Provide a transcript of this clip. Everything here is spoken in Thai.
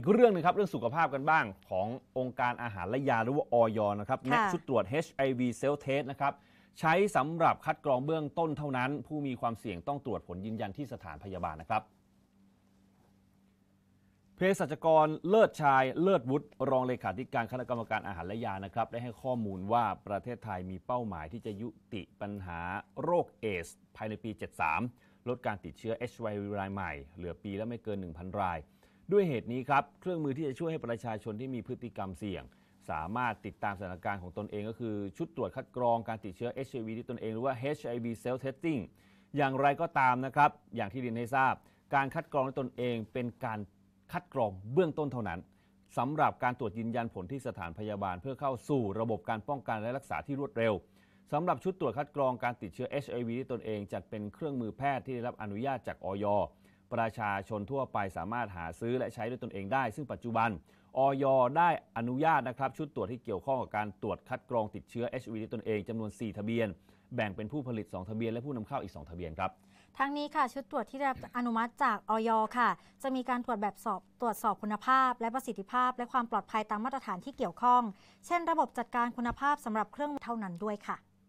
ีกเรื่องนึงครับ เรื่องสุขภาพกันบ้างขององค์การอาหารและยาหรือว่าออยนะครับแนะชุดตรวจ HIV s e l ซ Test นะครับ ใช้สำหรับคัดกรองเบื้องต้นเท่านั้น ผู้มีความเสี่ยงต้องตรวจผลยืนยันที่สถานพยาบาลนะครับเภสัชกรเลิศชายเลิศวุฒิรองเลขาธิการคณะกรรมการอาหารและยานะครับ ได้ให้ข้อมูลว่าประเทศไทยมีเป้าหมายที่จะยุติปัญหาโรคเอสภายในปี 73 ลดการติดเชื้อ HIV รายใหม่เหลือปีละไม่เกิน1,000รายด้วยเหตุนี้ครับเครื่องมือที่จะช่วยให้ประชาชนที่มีพฤติกรรมเสี่ยง สามารถติดตามสถานการณ์ของตนเอง ก็คือ ชุดตรวจคัดกรองการติดเชื้อ HIV ที่ตนเองหรือว่า HIV self testing อย่างไรก็ตามนะครับ อย่างที่เรียนให้ทราบ การคัดกรองตนเองเป็นการคัดกรองเบื้องต้นเท่านั้นสำหรับการตรวจยืนยันผลที่สถานพยาบาลเพื่อเข้าสู่ระบบการป้องกันและรักษาที่รวดเร็วสำหรับชุดตรวจคัดกรองการติดเชื้อ HIV ที่ตนเองจัดเป็นเครื่องมือแพทย์ที่ได้รับอนุญาตจากอยประชาชนทั่วไปสามารถหาซื้อและใช้ด้วยตนเองได้ซึ่งปัจจุบันออยได้อนุญาตนะครับชุดตรวจที่เกี่ยวข้องกับการตรวจคัดกรองติดเชื้อ HIV ด้วยตนเองจำนวน 4 ทะเบียน แบ่งเป็นผู้ผลิต 2 ทะเบียนและผู้นำเข้าอีก 2 ทะเบียนครับทั้งนี้ค่ะชุดตรวจที่ได้อนุมัติจากออยค่ะ จะมีการตรวจแบบสอบ ตรวจสอบคุณภาพ และประสิทธิภาพ และความปลอดภัยตามมาตรฐานที่เกี่ยวข้อง เช่นระบบจัดการคุณภาพสำหรับเครื่องเท่านั้นด้วยค่ะ